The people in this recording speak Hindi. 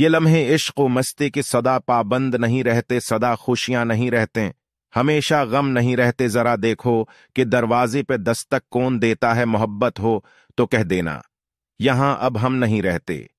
ये लम्हे इश्क व मस्ती के सदा पाबंद नहीं रहते सदा खुशियां नहीं रहते हमेशा गम नहीं रहते जरा देखो कि दरवाजे पे दस्तक कौन देता है मोहब्बत हो तो कह देना यहां अब हम नहीं रहते